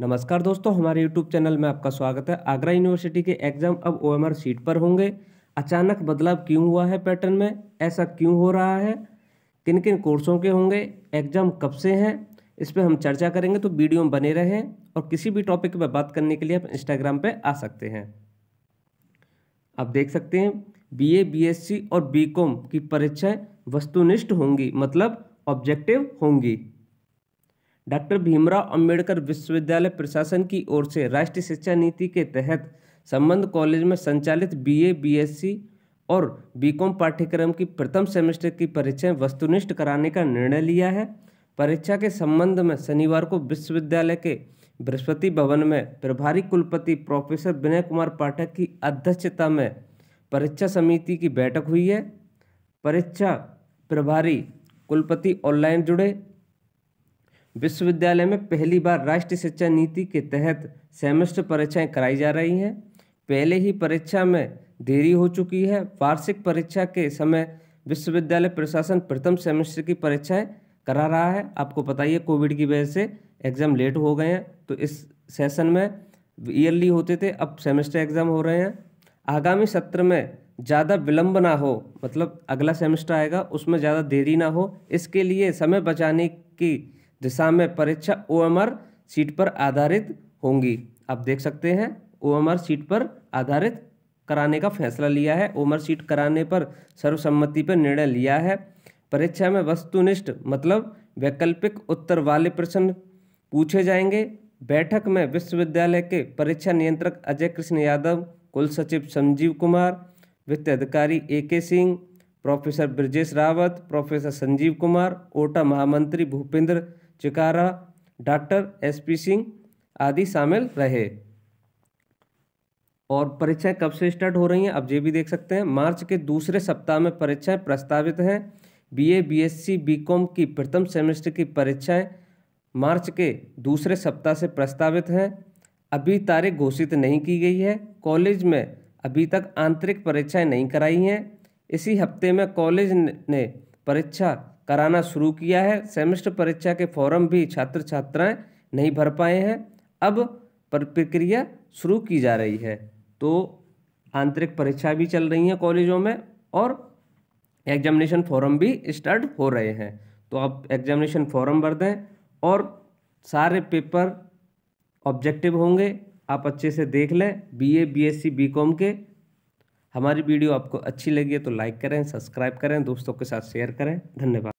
नमस्कार दोस्तों हमारे यूट्यूब चैनल में आपका स्वागत है आगरा यूनिवर्सिटी के एग्जाम अब ओएमआर सीट पर होंगे अचानक बदलाव क्यों हुआ है पैटर्न में ऐसा क्यों हो रहा है किन किन कोर्सों के होंगे एग्जाम कब से हैं इस पर हम चर्चा करेंगे तो वीडियो में बने रहें और किसी भी टॉपिक पर बात करने के लिए आप इंस्टाग्राम पर आ सकते हैं आप देख सकते हैं बी ए और बी की परीक्षाएँ वस्तुनिष्ठ होंगी मतलब ऑब्जेक्टिव होंगी डॉक्टर भीमराव अंबेडकर विश्वविद्यालय प्रशासन की ओर से राष्ट्रीय शिक्षा नीति के तहत संबंध कॉलेज में संचालित बीए, बीएससी और बीकॉम पाठ्यक्रम की प्रथम सेमेस्टर की परीक्षाएं वस्तुनिष्ठ कराने का निर्णय लिया है परीक्षा के संबंध में शनिवार को विश्वविद्यालय के बृहस्पति भवन में प्रभारी कुलपति प्रोफेसर विनय कुमार पाठक की अध्यक्षता में परीक्षा समिति की बैठक हुई है परीक्षा प्रभारी कुलपति ऑनलाइन जुड़े विश्वविद्यालय में पहली बार राष्ट्रीय शिक्षा नीति के तहत सेमेस्टर परीक्षाएं कराई जा रही हैं पहले ही परीक्षा में देरी हो चुकी है वार्षिक परीक्षा के समय विश्वविद्यालय प्रशासन प्रथम सेमेस्टर की परीक्षाएं करा रहा है आपको पता ही है कोविड की वजह से एग्ज़ाम लेट हो गए हैं तो इस सेशन में ईयरली होते थे अब सेमेस्टर एग्ज़ाम हो रहे हैं आगामी सत्र में ज़्यादा विलंब ना हो मतलब अगला सेमेस्टर आएगा उसमें ज़्यादा देरी ना हो इसके लिए समय बचाने की दिशा में परीक्षा आर सीट पर आधारित होंगी आप देख सकते हैं आर सीट पर आधारित कराने का फैसला लिया है ओमर सीट कराने पर सर्वसम्मति पर निर्णय लिया है परीक्षा में वस्तुनिष्ठ मतलब वैकल्पिक उत्तर वाले प्रश्न पूछे जाएंगे बैठक में विश्वविद्यालय के परीक्षा नियंत्रक अजय कृष्ण यादव कुल सचिव संजीव कुमार वित्त अधिकारी A K Singh professor Brajesh Rawat professor Sanjeev Kumar ओटा महामंत्री भूपेंद्र जकारा डॉक्टर एस पी सिंह आदि शामिल रहे और परीक्षाएं कब से स्टार्ट हो रही हैं आप ये भी देख सकते हैं मार्च के दूसरे सप्ताह में परीक्षाएं प्रस्तावित हैं बीए, बीएससी, बीकॉम की प्रथम सेमेस्टर की परीक्षाएं मार्च के दूसरे सप्ताह से प्रस्तावित हैं अभी तारीख घोषित नहीं की गई है कॉलेज में अभी तक आंतरिक परीक्षाएं नहीं कराई हैं इसी हफ्ते में कॉलेज ने परीक्षा कराना शुरू किया है सेमेस्टर परीक्षा के फॉर्म भी छात्र छात्राएं नहीं भर पाए हैं अब प्रक्रिया शुरू की जा रही है तो आंतरिक परीक्षा भी चल रही हैं कॉलेजों में और एग्जामिनेशन फॉर्म भी स्टार्ट हो रहे हैं तो आप एग्जामिनेशन फॉर्म भर दें और सारे पेपर ऑब्जेक्टिव होंगे आप अच्छे से देख लें बीए बीएससी बीकॉम के हमारी वीडियो आपको अच्छी लगी है तो लाइक करें सब्सक्राइब करें दोस्तों के साथ शेयर करें धन्यवाद